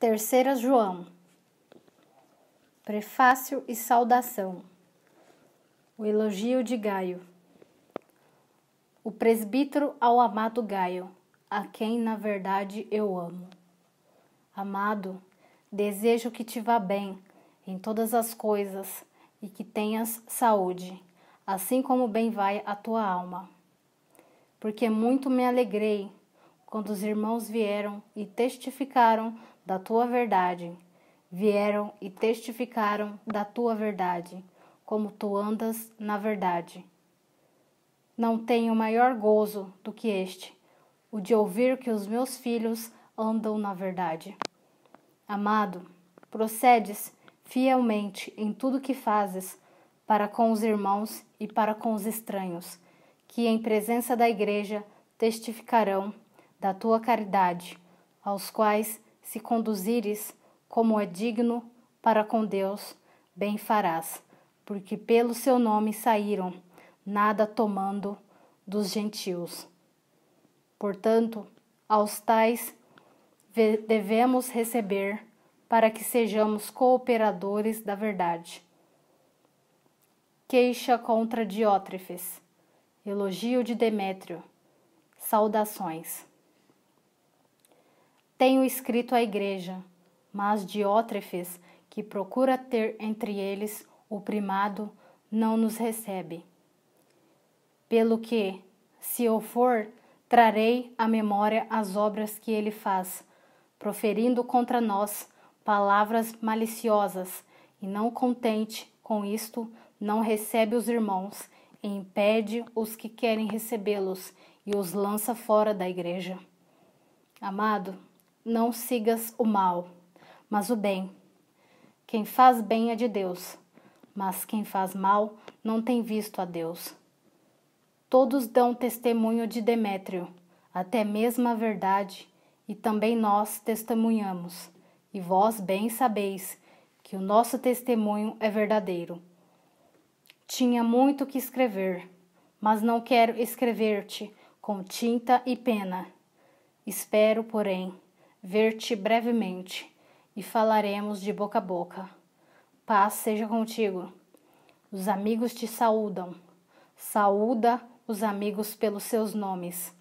Terceira João. Prefácio e saudação. O elogio de Gaio. O presbítero ao amado Gaio, a quem na verdade eu amo. Amado, desejo que te vá bem em todas as coisas e que tenhas saúde, assim como bem vai a tua alma. Porque muito me alegrei quando os irmãos vieram e testificaram da tua verdade. Vieram e testificaram da tua verdade, como tu andas na verdade. Não tenho maior gozo do que este, o de ouvir que os meus filhos andam na verdade. Amado, procedes fielmente em tudo que fazes para com os irmãos e para com os estranhos, que em presença da igreja testificarão da tua caridade, aos quais, se conduzires como é digno para com Deus, bem farás, porque pelo seu nome saíram, nada tomando dos gentios. Portanto, aos tais devemos receber para que sejamos cooperadores da verdade. Queixa contra Diótrefes. Elogio de Demétrio. Saudações tenho escrito à igreja, mas Diótrefes, que procura ter entre eles o primado, não nos recebe. Pelo que, se eu for, trarei à memória as obras que ele faz, proferindo contra nós palavras maliciosas, e não contente com isto, não recebe os irmãos, e impede os que querem recebê-los, e os lança fora da igreja. Amado, não sigas o mal, mas o bem. Quem faz bem é de Deus, mas quem faz mal não tem visto a Deus. Todos dão testemunho de Demétrio, até mesmo a verdade, e também nós testemunhamos. E vós bem sabeis que o nosso testemunho é verdadeiro. Tinha muito que escrever, mas não quero escrever-te com tinta e pena. Espero, porém, ver-te brevemente e falaremos de boca a boca. Paz seja contigo. Os amigos te saúdam. Saúda os amigos pelos seus nomes.